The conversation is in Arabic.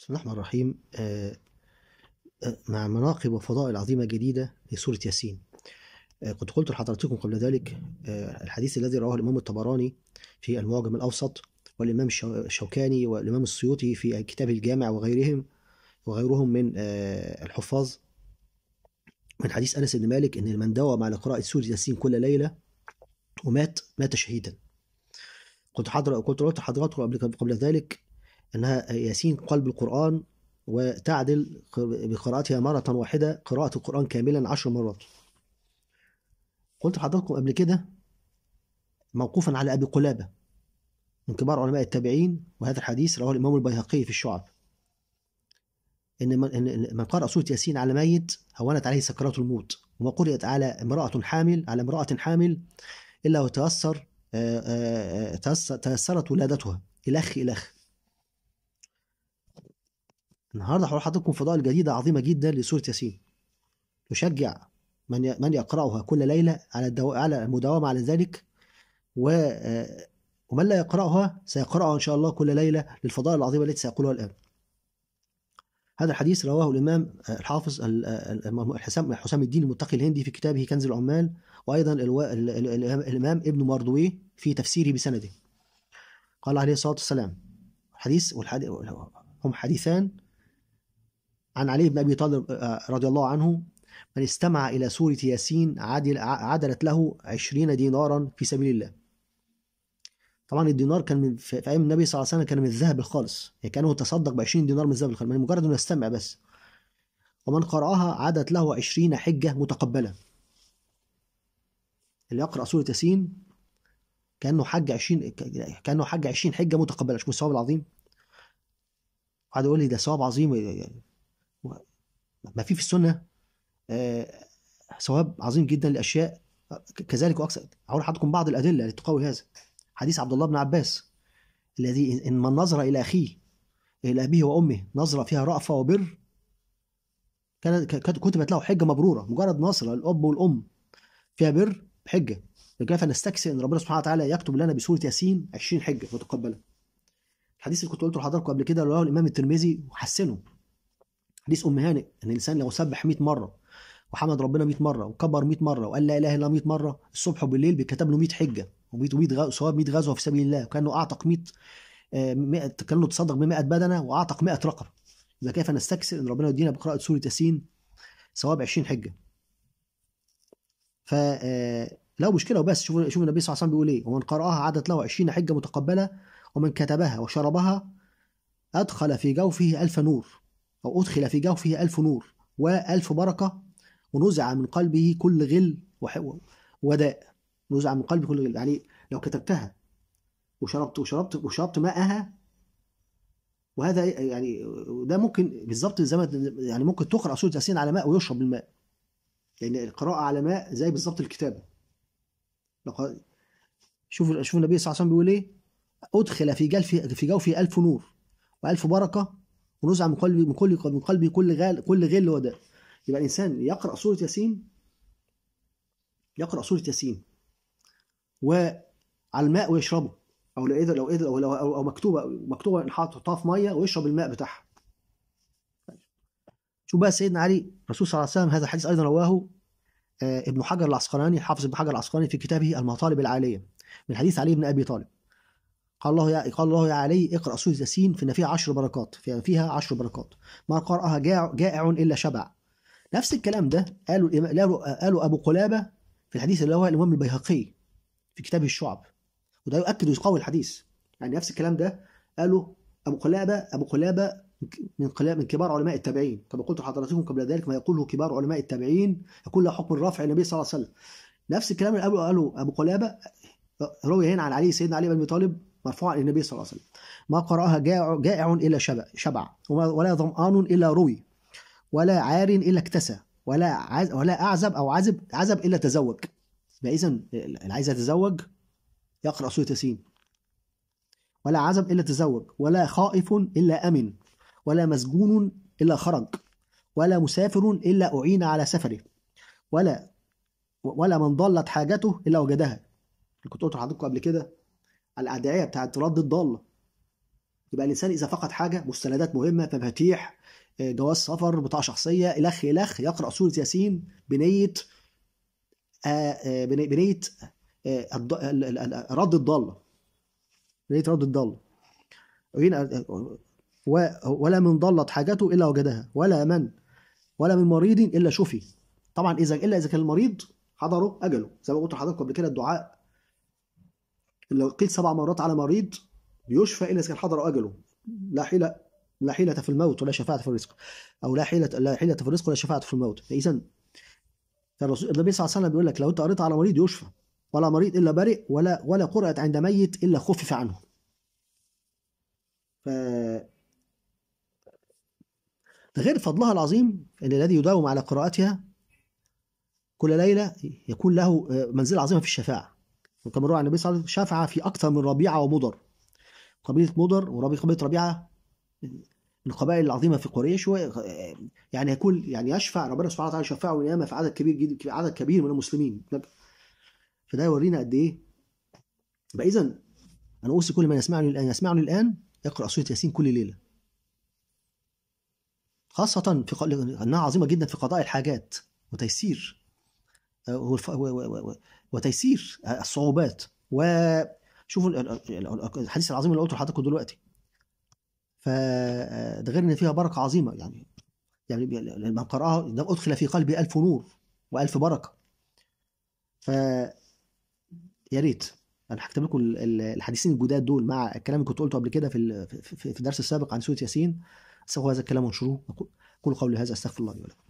بسم الله الرحمن الرحيم آه، آه، مع مناقب وفضائل عظيمة جديدة لسورة ياسين كنت آه، قلت لحضراتكم قبل ذلك الحديث الذي رواه الإمام الطبراني في المعجم الأوسط والإمام الشوكاني والإمام السيوطي في كتاب الجامع وغيرهم وغيرهم من الحفاظ من حديث أنس بن مالك إن من داوم على قراءة سورة ياسين كل ليلة ومات مات شهيدا كنت حضر كنت قلت لحضراتكم قبل قبل ذلك أنها ياسين قلب القرآن وتعدل بقراءتها مرة واحدة قراءة القرآن كاملا عشر مرات قلت لحضراتكم قبل كده موقوفا على أبي قلابة من كبار علماء التابعين وهذا الحديث رواه الإمام البيهقي في الشعب إن من قرأ سورة ياسين على ميت هونت عليه سكرات الموت وما قرأت على امرأة حامل على امرأة حامل إلا وتيسر آه، آه، آه، تيسرت ولادتها الخ الخ النهارده هقول لحضراتكم فضائل جديده عظيمه جدا لسوره ياسين تشجع من من يقراها كل ليله على الدو... على المداومه على ذلك و آه، ومن لا يقراها سيقراها ان شاء الله كل ليله للفضائل العظيمه التي سيقولها الان هذا الحديث رواه الامام آه، الحافظ آه، الحسام حسام الدين المتقي الهندي في كتابه كنز العمال وايضا الامام ابن مردوي في تفسيره بسنده قال عليه الصلاه والسلام حديث والحديث هم حديثان عن علي بن أبي طالب آه، آه، رضي الله عنه من استمع إلى سورة ياسين عدل عدلت له عشرين دينارا في سبيل الله طبعا الدينار كان من في ايام النبي صلى الله عليه وسلم كان من الذهب الخالص يعني كانه تصدق ب 20 دينار من الذهب الخالص من مجرد انه يستمع بس ومن قرأها عدت له 20 حجة متقبلة اللي يقرأ سورة ياسين كأنه حج 20 كأنه حج 20 حجة متقبلة مش الثواب العظيم قعد يقول لي ده ثواب عظيم يعني ما في في السنه آه، ثواب عظيم جدا لاشياء كذلك واكثر هقول لحضراتكم بعض الادله التي تقوي هذا حديث عبد الله بن عباس الذي ان من نظر الى اخيه الى ابيه وامه نظره فيها رأفه وبر كانت كتبت له حجه مبروره مجرد نظره الاب والام فيها بر حجه لكن فنستكسي ان ربنا سبحانه وتعالى يكتب لنا بسوره ياسين 20 حجه متقبله الحديث اللي كنت قلته لحضراتكم قبل كده رواه الامام الترمذي وحسنه حديث ام هانئ ان الانسان لو سبح 100 مره وحمد ربنا 100 مره وكبر 100 مره وقال لا اله الا 100 مره الصبح وبالليل بيتكتب له 100 حجه و100 ثواب 100 غزوه في سبيل الله وكانه اعتق 100 100 آه، كانه تصدق ب 100 بدنه واعتق 100 رقبه اذا كيف نستكسر ان ربنا يدينا بقراءه سوره ياسين ثواب 20 حجه ف آه، لو مشكله وبس شوف شوف النبي صلى الله عليه وسلم بيقول ايه ومن قراها عدت له 20 حجه متقبله ومن كتبها وشربها أدخل في جوفه ألف نور أو أدخل في جوفه ألف نور وألف بركة ونزع من قلبه كل غل وداء نزع من قلبه كل غل يعني لو كتبتها وشربت وشربت وشربت ماءها وهذا يعني ده ممكن بالظبط زي ما يعني ممكن تقرا سوره ياسين على ماء ويشرب الماء لان القراءه على ماء زي بالظبط الكتابه شوف شوف النبي صلى الله عليه وسلم بيقول ايه ادخل في جلف في جوفه الف نور والف بركه ونزع من قلبي من كل من قلبي كل غل كل غل وداء يبقى الانسان يقرا سوره ياسين يقرا سوره ياسين وعلى الماء ويشربه او لو قدر لو قدر او لو او مكتوبه مكتوبه انحط تحطها في ميه ويشرب الماء بتاعها شوف بقى سيدنا علي الرسول صلى الله عليه وسلم هذا الحديث ايضا رواه آه، ابن حجر العسقلاني حافظ ابن حجر العسقلاني في كتابه المطالب العاليه من حديث علي بن ابي طالب قال الله يا قال الله يا علي اقرا سوره ياسين فان فيها عشر بركات فيها فيها عشر بركات ما قراها جائع, الا شبع نفس الكلام ده قالوا قالوا قالوا ابو قلابه في الحديث اللي هو الامام البيهقي في كتابه الشعب وده يؤكد ويقوي الحديث يعني نفس الكلام ده قالوا ابو قلابه ابو قلابه من من كبار علماء التابعين كما قلت لحضراتكم قبل ذلك ما يقوله كبار علماء التابعين يكون له حكم الرفع النبي صلى الله عليه وسلم نفس الكلام اللي قالوا قالوا ابو قلابه روي هنا عن علي سيدنا علي بن ابي طالب مرفوع عن النبي صلى الله عليه وسلم ما قرأها جائع, جائع شبع, شبع ولا ظمآن إلا روي ولا عار إلا اكتسى ولا عز ولا أعزب أو عزب عزب إلا تزوج يبقى إذا اللي عايز يتزوج يقرأ سورة ياسين ولا عزب إلا تزوج ولا خائف إلا أمن ولا مسجون إلا خرج ولا مسافر إلا أعين على سفره ولا ولا من ضلت حاجته إلا وجدها كنت قلت لحضرتكم قبل كده الأدعية بتاعت رد الضالة يبقى الإنسان إذا فقد حاجة مستندات مهمة مفاتيح آه، جواز سفر بطاقة شخصية إلخ إلخ يقرأ سورة ياسين بنية بنية رد الضالة بنية رد الضالة هنا آه، ولا من ضلت حاجته إلا وجدها ولا من ولا من مريض إلا شفي طبعا إذا إلا إذا كان المريض حضره أجله زي ما قلت لحضراتكم قبل كده الدعاء لو قيل سبع مرات على مريض يشفى إلا إذا كان حضر أجله لا حيلة لا حيلة في الموت ولا شفاعة في الرزق أو لا حيلة لا حيلة في الرزق ولا شفاعة في الموت فإذا الرسول النبي صلى الله عليه وسلم بيقول لك لو أنت قريت على مريض يشفى ولا مريض إلا برئ ولا ولا قرأت عند ميت إلا خفف عنه ف غير فضلها العظيم ان الذي يداوم على قراءتها كل ليله يكون له منزله عظيمه في الشفاعه وتمرر على النبي صلى الله عليه وسلم شفع في أكثر من ربيعة ومضر قبيلة مضر وقبيلة ربيعة من القبائل العظيمة في قريش يعني هيكون يعني يشفع ربنا سبحانه وتعالى شفعه ونعمة في عدد كبير جدا عدد كبير من المسلمين فده يورينا قد إيه فإذا إذا أنا أوصي كل من يسمعني الآن يسمعني الآن يقرأ سورة ياسين كل ليلة خاصة في أنها عظيمة جدا في قضاء الحاجات وتيسير آه، وتيسير الصعوبات وشوفوا الحديث العظيم اللي قلته لحضراتكم دلوقتي فده غير ان فيها بركه عظيمه يعني يعني من قرأها أدخل في قلبي ألف نور وألف بركة ف يا ريت أنا هكتب لكم الحديثين الجداد دول مع الكلام اللي كنت قلته قبل كده في في الدرس السابق عن سورة ياسين استغفروا هذا الكلام وانشروه أقول قولي هذا استغفر الله لي ولكم